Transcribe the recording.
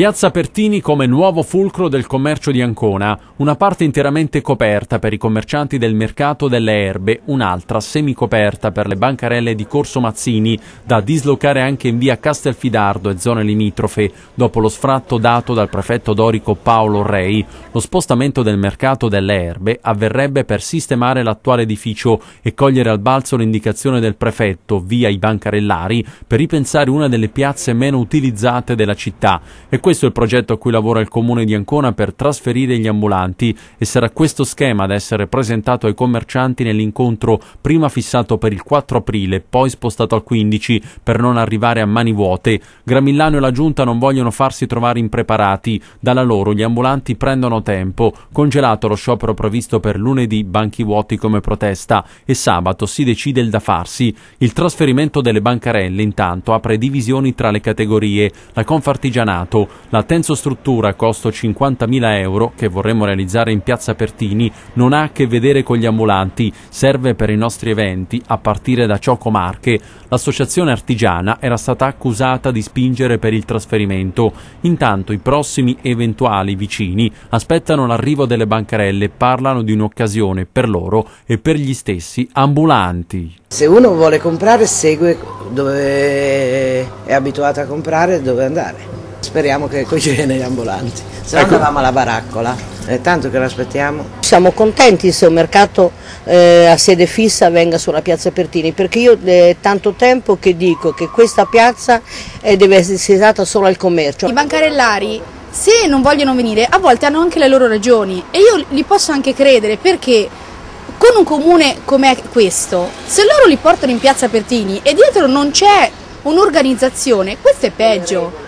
Piazza Pertini come nuovo fulcro del commercio di Ancona, una parte interamente coperta per i commercianti del mercato delle erbe, un'altra semicoperta per le bancarelle di Corso Mazzini, da dislocare anche in via Castelfidardo e zone limitrofe, dopo lo sfratto dato dal prefetto dorico Paolo Rei. Lo spostamento del mercato delle erbe avverrebbe per sistemare l'attuale edificio e cogliere al balzo l'indicazione del prefetto, via i bancarellari, per ripensare una delle piazze meno utilizzate della città. E questo il progetto a cui lavora il comune di Ancona per trasferire gli ambulanti e sarà questo schema ad essere presentato ai commercianti nell'incontro prima fissato per il 4 aprile, poi spostato al 15 per non arrivare a mani vuote. Gramillano e la giunta non vogliono farsi trovare impreparati, dalla loro gli ambulanti prendono tempo, congelato lo sciopero previsto per lunedì, banchi vuoti come protesta e sabato si decide il da farsi. Il trasferimento delle bancarelle intanto apre divisioni tra le categorie. La Confartigianato la tensostruttura struttura, costo 50.000 euro, che vorremmo realizzare in piazza Pertini, non ha a che vedere con gli ambulanti, serve per i nostri eventi, a partire da Cioco Marche. L'associazione artigiana era stata accusata di spingere per il trasferimento. Intanto i prossimi eventuali vicini aspettano l'arrivo delle bancarelle e parlano di un'occasione per loro e per gli stessi ambulanti. Se uno vuole comprare segue dove è abituato a comprare e dove andare. Speriamo che qui ci cogliene gli ambulanti, se no ecco. andavamo alla baraccola, è tanto che lo aspettiamo. Siamo contenti se un mercato eh, a sede fissa venga sulla piazza Pertini, perché io è eh, tanto tempo che dico che questa piazza eh, deve essere usata solo al commercio. I bancarellari se non vogliono venire a volte hanno anche le loro ragioni e io li posso anche credere perché con un comune come questo, se loro li portano in piazza Pertini e dietro non c'è un'organizzazione, questo è peggio.